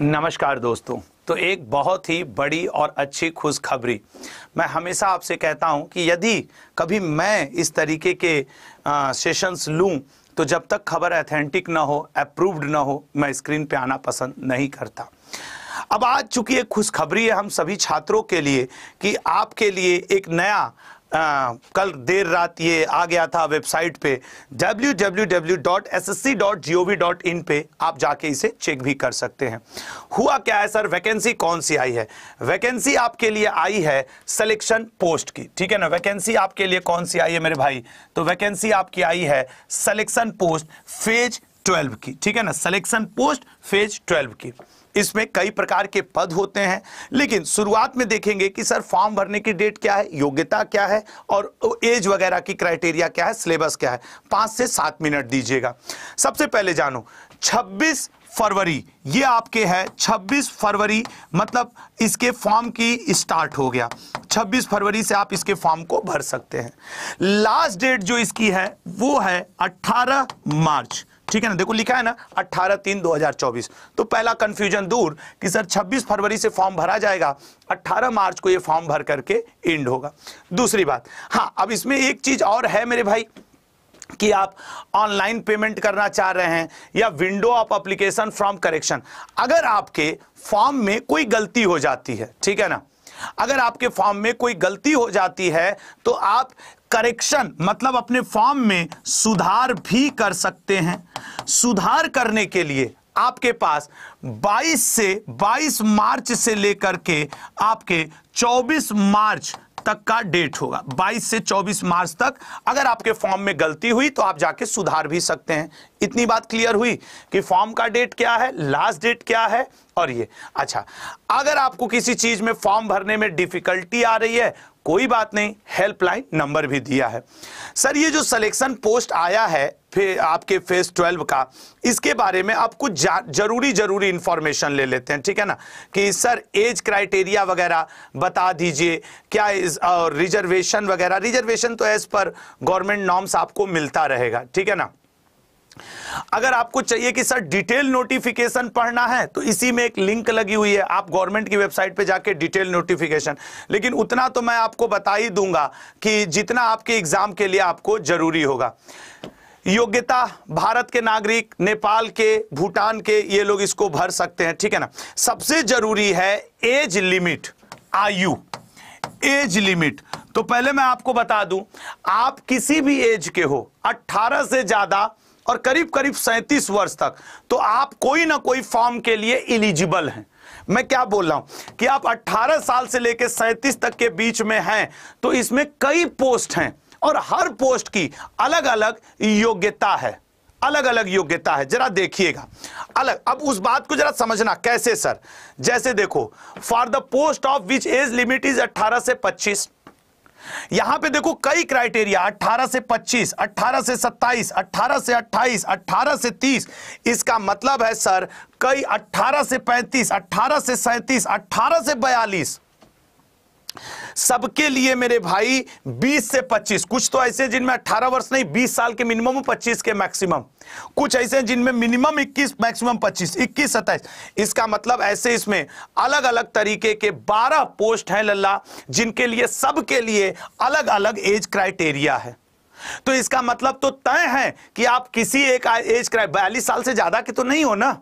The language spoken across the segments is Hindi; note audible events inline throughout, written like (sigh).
नमस्कार दोस्तों तो एक बहुत ही बड़ी और अच्छी खुशखबरी मैं हमेशा आपसे कहता हूं कि यदि कभी मैं इस तरीके के आ, सेशंस लूं तो जब तक खबर अथेंटिक ना हो अप्रूव्ड ना हो मैं स्क्रीन पे आना पसंद नहीं करता अब आज चूंकि एक खुशखबरी है हम सभी छात्रों के लिए कि आपके लिए एक नया आ, कल देर रात ये आ गया था वेबसाइट पे www.ssc.gov.in पे आप जाके इसे चेक भी कर सकते हैं हुआ क्या है सर वैकेंसी कौन सी आई है वैकेंसी आपके लिए आई है सिलेक्शन पोस्ट की ठीक है ना वैकेंसी आपके लिए कौन सी आई है मेरे भाई तो वैकेंसी आपकी आई है सिलेक्शन पोस्ट फेज 12 की ठीक है ना सिलेक्शन पोस्ट फेज 12 की इसमें कई प्रकार के पद होते हैं लेकिन शुरुआत में देखेंगे कि सर फॉर्म भरने की डेट क्या है योग्यता क्या है और एज वगैरह की क्राइटेरिया क्या है सिलेबस क्या है पांच से सात मिनट दीजिएगा सबसे पहले जानो छब्बीस फरवरी ये आपके है 26 फरवरी मतलब इसके फॉर्म की स्टार्ट हो गया 26 फरवरी से आप इसके फॉर्म को भर सकते हैं लास्ट डेट जो इसकी है वो है 18 मार्च ठीक है ना देखो लिखा है ना 18 तीन 2024 तो पहला कंफ्यूजन दूर कि सर 26 फरवरी से फॉर्म भरा जाएगा 18 मार्च को ये फॉर्म भर करके एंड होगा दूसरी बात हाँ अब इसमें एक चीज और है मेरे भाई कि आप ऑनलाइन पेमेंट करना चाह रहे हैं या window of application from correction अगर आपके फॉर्म में कोई गलती हो जाती है ठीक है ना अगर आपके फॉर्म में कोई गलती हो जाती है तो आप करेक्शन मतलब अपने फॉर्म में सुधार भी कर सकते हैं सुधार करने के लिए आपके पास 22 से 22 मार्च से लेकर के आपके 24 मार्च तक का डेट होगा 22 से 24 मार्च तक अगर आपके फॉर्म में गलती हुई तो आप जाके सुधार भी सकते हैं इतनी बात क्लियर हुई कि फॉर्म का डेट क्या है लास्ट डेट क्या है और ये अच्छा अगर आपको किसी चीज में फॉर्म भरने में डिफिकल्टी आ रही है कोई बात नहीं हेल्पलाइन नंबर भी दिया है सर ये जो सिलेक्शन पोस्ट आया है फिर आपके फेज ट्वेल्व का इसके बारे में आप कुछ जरूरी जरूरी इंफॉर्मेशन ले लेते हैं ठीक है ना कि सर एज क्राइटेरिया वगैरह बता दीजिए क्या इस और रिजर्वेशन वगैरह रिजर्वेशन तो एज पर गवर्नमेंट नॉर्म्स आपको मिलता रहेगा ठीक है ना अगर आपको चाहिए कि सर डिटेल नोटिफिकेशन पढ़ना है तो इसी में एक लिंक लगी हुई है आप गवर्नमेंट की वेबसाइट पे जाके डिटेल नोटिफिकेशन लेकिन उतना तो मैं आपको बता ही दूंगा कि जितना आपके एग्जाम के लिए आपको जरूरी होगा योग्यता भारत के नागरिक नेपाल के भूटान के ये लोग इसको भर सकते हैं ठीक है ना सबसे जरूरी है एज लिमिट आयु एज लिमिट तो पहले मैं आपको बता दूं आप किसी भी एज के हो 18 से ज्यादा और करीब करीब सैंतीस वर्ष तक तो आप कोई ना कोई फॉर्म के लिए इलिजिबल हैं मैं क्या बोल रहा हूं कि आप 18 साल से लेकर सैंतीस तक के बीच में हैं तो इसमें कई पोस्ट हैं और हर पोस्ट की अलग अलग योग्यता है अलग अलग योग्यता है जरा देखिएगा अलग अब उस बात को जरा समझना कैसे सर जैसे देखो for the post of which age limit is 18 से 25 यहां पे देखो कई क्राइटेरिया 18 से 25, 18 से 27, 18 से 28, 18 से 30 इसका मतलब है सर कई 18 से 35, 18 से 37, 18 से 42 सबके लिए मेरे भाई 20 से 25 कुछ तो ऐसे जिनमें 18 वर्ष नहीं 20 साल के मिनिमम 25 के मैक्सिमम कुछ ऐसे जिनमें मिनिमम 21 मैक्सिमम 25 21 सत्ताईस इसका मतलब ऐसे इसमें अलग अलग तरीके के 12 पोस्ट हैं लल्ला जिनके लिए सबके लिए अलग अलग एज क्राइटेरिया है तो इसका मतलब तो तय है कि आप किसी एक एज क्राइ बयालीस साल से ज्यादा के तो नहीं हो ना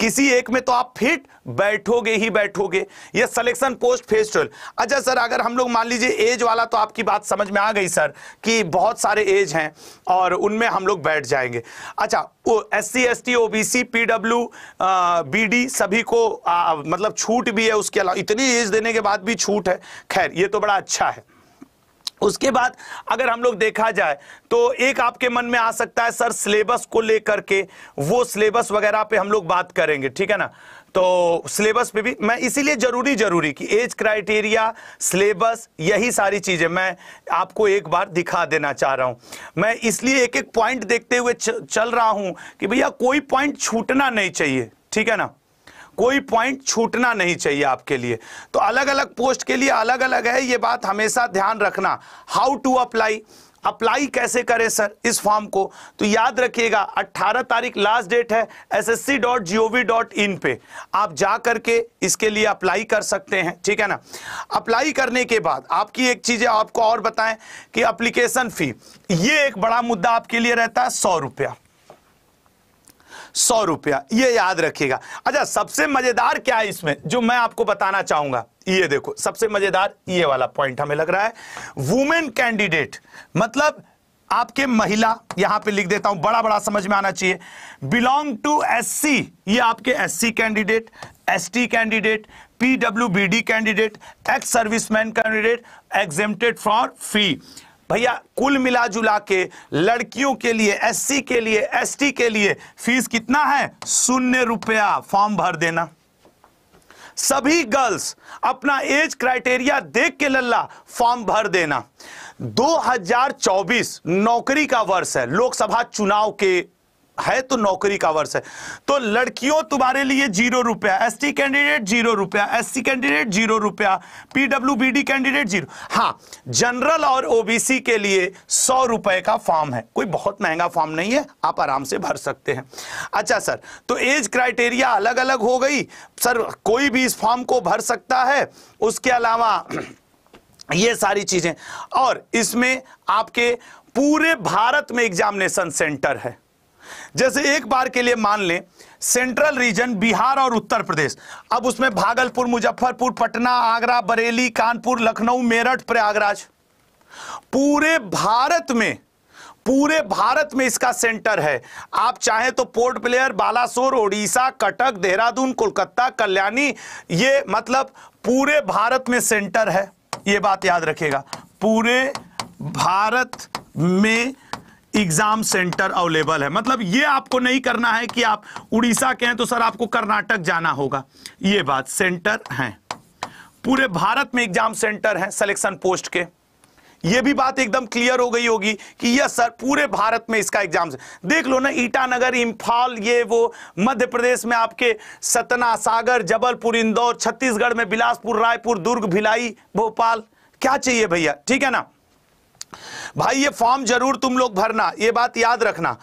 किसी एक में तो आप फिट बैठोगे ही बैठोगे ये सिलेक्शन पोस्ट फेस्टल अच्छा सर अगर हम लोग मान लीजिए एज वाला तो आपकी बात समझ में आ गई सर कि बहुत सारे एज हैं और उनमें हम लोग बैठ जाएंगे अच्छा वो S C S T O B C P W B D सभी को आ, मतलब छूट भी है उसके अलावा इतनी एज देने के बाद भी छूट है खैर ये तो बड़ा अच्छा है उसके बाद अगर हम लोग देखा जाए तो एक आपके मन में आ सकता है सर सिलेबस को लेकर के वो सिलेबस वगैरह पे हम लोग बात करेंगे ठीक है ना तो सिलेबस पे भी मैं इसीलिए जरूरी जरूरी कि एज क्राइटेरिया सिलेबस यही सारी चीज़ें मैं आपको एक बार दिखा देना चाह रहा हूं मैं इसलिए एक एक पॉइंट देखते हुए चल रहा हूं कि भैया कोई पॉइंट छूटना नहीं चाहिए ठीक है ना कोई पॉइंट छूटना नहीं चाहिए आपके लिए तो अलग अलग पोस्ट के लिए अलग अलग है ये बात हमेशा ध्यान रखना हाउ टू अप्लाई अप्लाई कैसे करें सर इस फॉर्म को तो याद रखिएगा 18 तारीख लास्ट डेट है S S C dot G O V dot I N आप जा करके इसके लिए अप्लाई कर सकते हैं ठीक है ना अप्लाई करने के बाद आपकी एक चीज़ आपको और बताएं कि अप्लीकेशन फ़ी ये एक बड़ा मुद्दा आपके लिए रहता है सौ रुपया सौ रुपया ये याद रखिएगा अच्छा सबसे मजेदार क्या है इसमें जो मैं आपको बताना चाहूंगा ये देखो सबसे मजेदार ये वाला पॉइंट हमें लग रहा है वुमेन कैंडिडेट मतलब आपके महिला यहां पे लिख देता हूं बड़ा बड़ा समझ में आना चाहिए बिलोंग टू एससी ये आपके SC candidate ST candidate PWBD candidate ex serviceman candidate exempted for fee भैया कुल मिला जुला के लड़कियों के लिए एससी के लिए एसटी के लिए फीस कितना है शून्य रुपया फॉर्म भर देना सभी गर्ल्स अपना एज क्राइटेरिया देख के लल्ला फॉर्म भर देना 2024 नौकरी का वर्ष है लोकसभा चुनाव के है तो नौकरी का वर्ष है तो लड़कियों तुम्हारे लिए जीरो रुपया एसटी कैंडिडेट जीरो रुपया एससी कैंडिडेट जीरो रुपया पीडब्ल्यूबीडी कैंडिडेट जीरो हाँ जनरल और ओबीसी के लिए सौ रुपए का फॉर्म है कोई बहुत महंगा फॉर्म नहीं है आप आराम से भर सकते हैं अच्छा सर तो एज क्राइटेरिया अलग अलग हो गई सर कोई भी इस फॉर्म को भर सकता है उसके अलावा (clears throat) ये सारी चीजें और इसमें आपके पूरे भारत में एग्जामिनेशन सेंटर है जैसे एक बार के लिए मान लें सेंट्रल रीजन बिहार और उत्तर प्रदेश अब उसमें भागलपुर मुजफ्फरपुर पटना आगरा बरेली कानपुर लखनऊ मेरठ प्रयागराज पूरे भारत में पूरे भारत में इसका सेंटर है आप चाहे तो पोर्ट ब्लेयर बालासोर ओडिशा कटक देहरादून कोलकाता कल्याणी ये मतलब पूरे भारत में सेंटर है ये बात याद रखेगा पूरे भारत में एग्जाम सेंटर अवेलेबल है मतलब ये आपको नहीं करना है कि आप उड़ीसा के हैं तो सर आपको कर्नाटक जाना होगा ये बात सेंटर हैं पूरे भारत में एग्जाम सेंटर हैं सिलेक्शन पोस्ट के ये भी बात एकदम क्लियर हो गई होगी कि यस सर पूरे भारत में इसका एग्जाम देख लो ना ईटानगर इम्फाल ये वो मध्य प्रदेश में आपके सतना सागर जबलपुर इंदौर छत्तीसगढ़ में बिलासपुर रायपुर दुर्ग भिलाई भोपाल क्या चाहिए भैया ठीक है ना भाई ये फॉर्म जरूर तुम लोग भरना ये बात याद रखना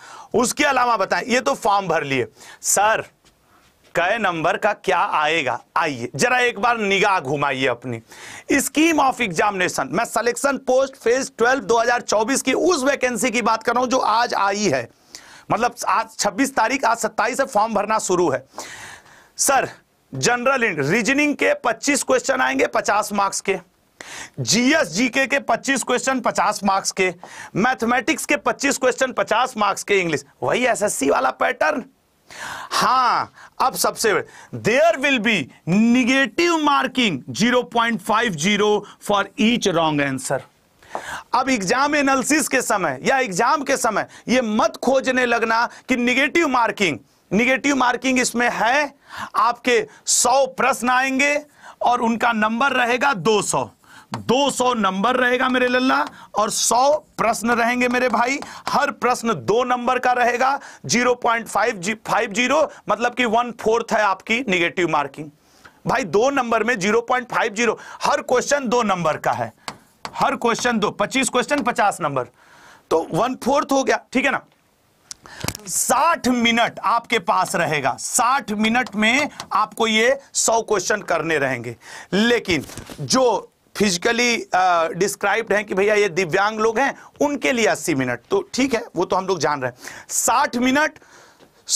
उसके अलावा बताएं ये तो फॉर्म भर लिए सर कै नंबर का क्या आएगा आइए जरा एक बार निगाह घुमाइए अपनी स्कीम ऑफ एग्जामिनेशन मैं सिलेक्शन पोस्ट फेज 12 2024 की उस वैकेंसी की बात कर रहा हूं जो आज आई है मतलब आज 26 तारीख आज 27 से फॉर्म भरना शुरू है सर जनरल रीजनिंग के 25 क्वेश्चन आएंगे 50 मार्क्स के जीएस जीके के 25 क्वेश्चन 50 मार्क्स के मैथमेटिक्स के 25 क्वेश्चन 50 मार्क्स के इंग्लिश वही एसएससी वाला पैटर्न हां अब सबसे there will be negative marking 0.50 for each wrong answer अब एग्जाम एनालिसिस के समय या एग्जाम के समय यह मत खोजने लगना कि निगेटिव मार्किंग निगेटिव मार्किंग इसमें है आपके 100 प्रश्न आएंगे और उनका नंबर रहेगा 200 200 नंबर रहेगा मेरे लल्ला और 100 प्रश्न रहेंगे मेरे भाई हर प्रश्न दो नंबर का रहेगा जीरो मतलब कि वन फोर्थ है आपकी निगेटिव मार्किंग भाई दो नंबर में 0.50 हर क्वेश्चन दो नंबर का है हर क्वेश्चन दो 25 क्वेश्चन 50 नंबर तो वन फोर्थ हो गया ठीक है ना 60 मिनट आपके पास रहेगा 60 मिनट में आपको ये 100 क्वेश्चन करने रहेंगे लेकिन जो फिजिकली डिस्क्राइब्ड uh, हैं कि भैया ये दिव्यांग लोग हैं उनके लिए अस्सी मिनट तो ठीक है वो तो हम लोग जान रहे हैं साठ मिनट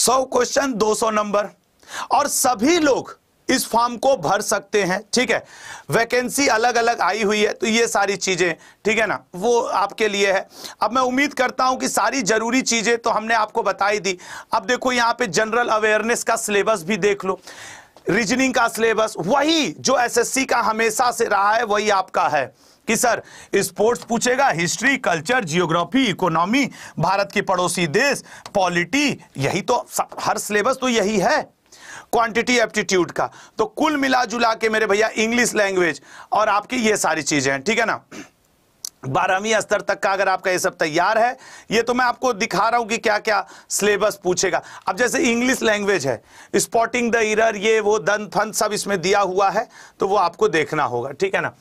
सौ क्वेश्चन दो सौ नंबर और सभी लोग इस फॉर्म को भर सकते हैं ठीक है वैकेंसी अलग अलग आई हुई है तो ये सारी चीज़ें ठीक है ना वो आपके लिए है अब मैं उम्मीद करता हूं कि सारी जरूरी चीज़ें तो हमने आपको बताई दी अब देखो यहां पे जनरल अवेयरनेस का सिलेबस भी देख लो रीजनिंग का सिलेबस वही जो एसएससी का हमेशा से रहा है वही आपका है कि सर स्पोर्ट्स पूछेगा history culture geography economy Bharat की पड़ोसी देश पॉलिटी यही तो हर सिलेबस तो यही है क्वांटिटी एप्टीट्यूड का तो कुल मिला जुला के मेरे भैया इंग्लिश लैंग्वेज और आपकी ये सारी चीजें हैं ठीक है ना बारहवीं स्तर तक का अगर आपका ये सब तैयार है ये तो मैं आपको दिखा रहा हूं कि क्या क्या सिलेबस पूछेगा अब जैसे इंग्लिश लैंग्वेज है स्पॉटिंग द इरर ये वो दन फन सब इसमें दिया हुआ है तो वो आपको देखना होगा ठीक है ना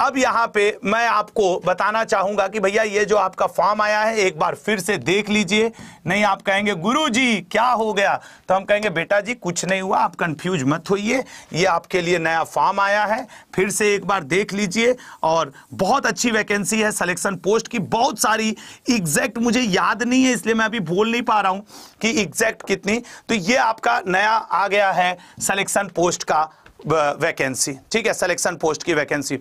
अब यहां पे मैं आपको बताना चाहूंगा कि भैया ये जो आपका फॉर्म आया है एक बार फिर से देख लीजिए नहीं आप कहेंगे गुरु जी क्या हो गया तो हम कहेंगे बेटा जी कुछ नहीं हुआ आप कंफ्यूज मत होइए ये आपके लिए नया फॉर्म आया है फिर से एक बार देख लीजिए और बहुत अच्छी वैकेंसी है सिलेक्शन पोस्ट की बहुत सारी एग्जैक्ट मुझे याद नहीं है इसलिए मैं अभी बोल नहीं पा रहा हूं कि एग्जैक्ट कितनी तो ये आपका नया आ गया है सलेक्शन पोस्ट का वैकेंसी ठीक है सिलेक्शन पोस्ट की वैकेंसी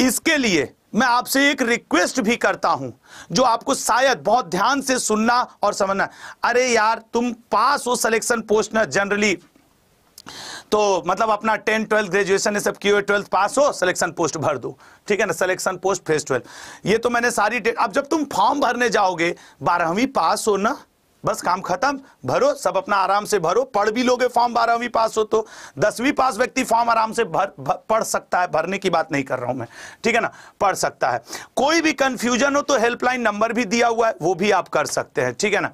इसके लिए मैं आपसे एक रिक्वेस्ट भी करता हूं जो आपको शायद बहुत ध्यान से सुनना और समझना अरे यार तुम पास हो सिलेक्शन पोस्ट ना जनरली तो मतलब अपना टेंथ ट्वेल्थ ग्रेजुएशन ये सब किए ट्वेल्थ पास हो सिलेक्शन पोस्ट भर दो ठीक है ना सिलेक्शन पोस्ट फेस ट्वेल्थ ये तो मैंने सारी डेट अब जब तुम फॉर्म भरने जाओगे बारहवीं पास हो ना बस काम खत्म भरो सब अपना आराम से भरो पढ़ भी लोगे फॉर्म बारहवीं पास हो तो दसवीं पास व्यक्ति फॉर्म आराम से भर, भर पढ़ सकता है भरने की बात नहीं कर रहा हूं मैं ठीक है ना पढ़ सकता है कोई भी कंफ्यूजन हो तो हेल्पलाइन नंबर भी दिया हुआ है वो भी आप कर सकते हैं ठीक है ना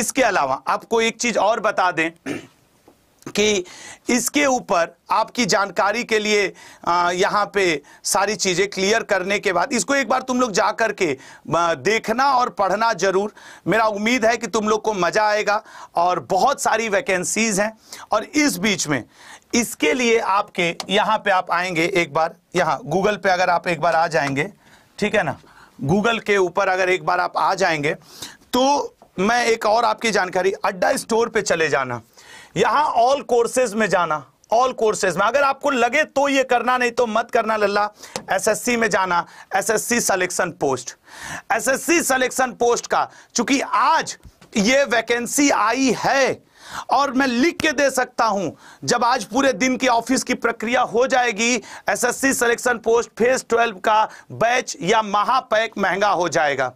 इसके अलावा आपको एक चीज और बता दें कि इसके ऊपर आपकी जानकारी के लिए यहाँ पे सारी चीज़ें क्लियर करने के बाद इसको एक बार तुम लोग जा कर के देखना और पढ़ना ज़रूर मेरा उम्मीद है कि तुम लोग को मज़ा आएगा और बहुत सारी वैकेंसीज़ हैं और इस बीच में इसके लिए आपके यहाँ पे आप आएंगे एक बार यहाँ गूगल पे अगर आप एक बार आ जाएंगे ठीक है ना गूगल के ऊपर अगर एक बार आप आ जाएंगे तो मैं एक और आपकी जानकारी अड्डा स्टोर पर चले जाना यहां ऑल कोर्सेज में जाना ऑल कोर्सेज में अगर आपको लगे तो ये करना नहीं तो मत करना लल्ला एसएससी में जाना SSC selection post SSC selection post का चूंकि आज ये वैकेंसी आई है और मैं लिख के दे सकता हूं जब आज पूरे दिन की ऑफिस की प्रक्रिया हो जाएगी एसएससी सिलेक्शन पोस्ट फेज 12 का बैच या महापैक महंगा हो जाएगा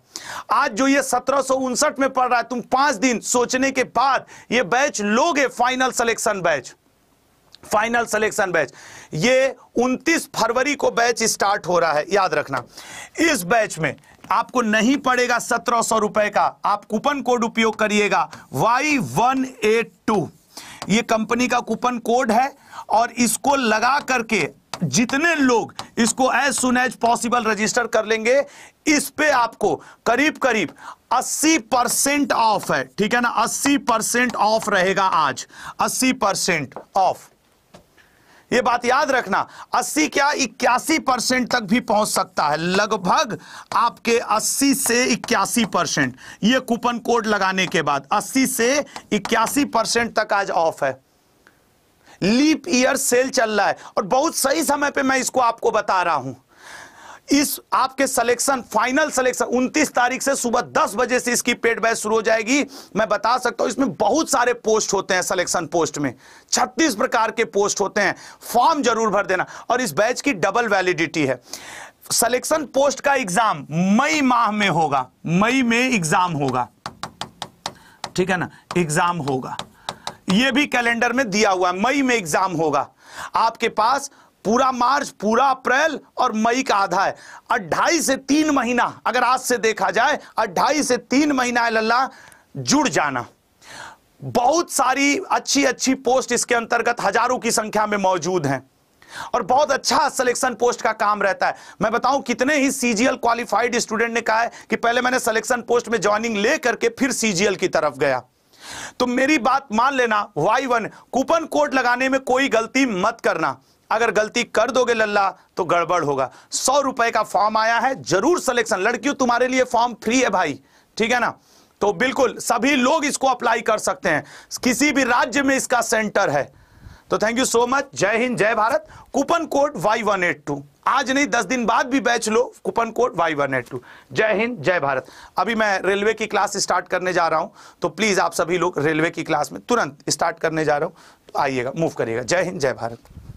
आज जो ये सत्रह में पड़ रहा है तुम पांच दिन सोचने के बाद ये बैच लोगे final selection batch final selection batch ये 29 फरवरी को बैच स्टार्ट हो रहा है याद रखना इस बैच में आपको नहीं पड़ेगा सत्रह सौ रुपए का आप कूपन कोड उपयोग करिएगा वाई वन एट टू ये कंपनी का कूपन कोड है और इसको लगा करके जितने लोग इसको as soon as possible register कर लेंगे इस पे आपको करीब करीब 80 परसेंट ऑफ है ठीक है ना 80 परसेंट ऑफ रहेगा आज 80 परसेंट ऑफ ये बात याद रखना 80 क्या इक्यासी परसेंट तक भी पहुंच सकता है लगभग आपके 80 से इक्यासी परसेंट ये कूपन कोड लगाने के बाद 80 से इक्यासी परसेंट तक आज ऑफ है लीप ईयर सेल चल रहा है और बहुत सही समय पे मैं इसको आपको बता रहा हूं इस आपके सिलेक्शन फाइनल सिलेक्शन 29 तारीख से सुबह 10 बजे से इसकी पेड बैच शुरू हो जाएगी मैं बता सकता हूं इसमें बहुत सारे पोस्ट होते हैं सिलेक्शन पोस्ट में 36 प्रकार के पोस्ट होते हैं फॉर्म जरूर भर देना और इस बैच की डबल वैलिडिटी है सिलेक्शन पोस्ट का एग्जाम मई माह में होगा मई में एग्जाम होगा ठीक है ना एग्जाम होगा यह भी कैलेंडर में दिया हुआ है मई में एग्जाम होगा आपके पास पूरा मार्च पूरा अप्रैल और मई का आधा है अट्ठाई से तीन महीना अगर आज से देखा जाए अट्ठाई से तीन महीना लल्ला जुड़ जाना बहुत सारी अच्छी अच्छी पोस्ट इसके अंतर्गत हजारों की संख्या में मौजूद हैं और बहुत अच्छा सिलेक्शन पोस्ट का काम रहता है मैं बताऊं कितने ही सीजीएल क्वालिफाइड स्टूडेंट ने कहा है कि पहले मैंने सिलेक्शन पोस्ट में ज्वाइनिंग ले करके फिर सीजीएल की तरफ गया तो मेरी बात मान लेना वाई वन कूपन कोड लगाने में कोई गलती मत करना अगर गलती कर दोगे लल्ला तो गड़बड़ होगा सौ रुपए का फॉर्म आया है जरूर सिलेक्शन लड़कियों तुम्हारे लिए फॉर्म फ्री है भाई ठीक है ना तो बिल्कुल सभी लोग इसको अप्लाई कर सकते हैं किसी भी राज्य में इसका सेंटर है तो थैंक यू सो मच जय हिंद जय Bharat coupon code Y one eight two आज नहीं दस दिन बाद भी बैच लो coupon code Y one eight two जय हिंद जय भारत अभी मैं रेलवे की क्लास स्टार्ट करने जा रहा हूं तो प्लीज आप सभी लोग रेलवे की क्लास में तुरंत स्टार्ट करने जा रहा हूं तो आइएगा मूव करिएगा जय हिंद जय भारत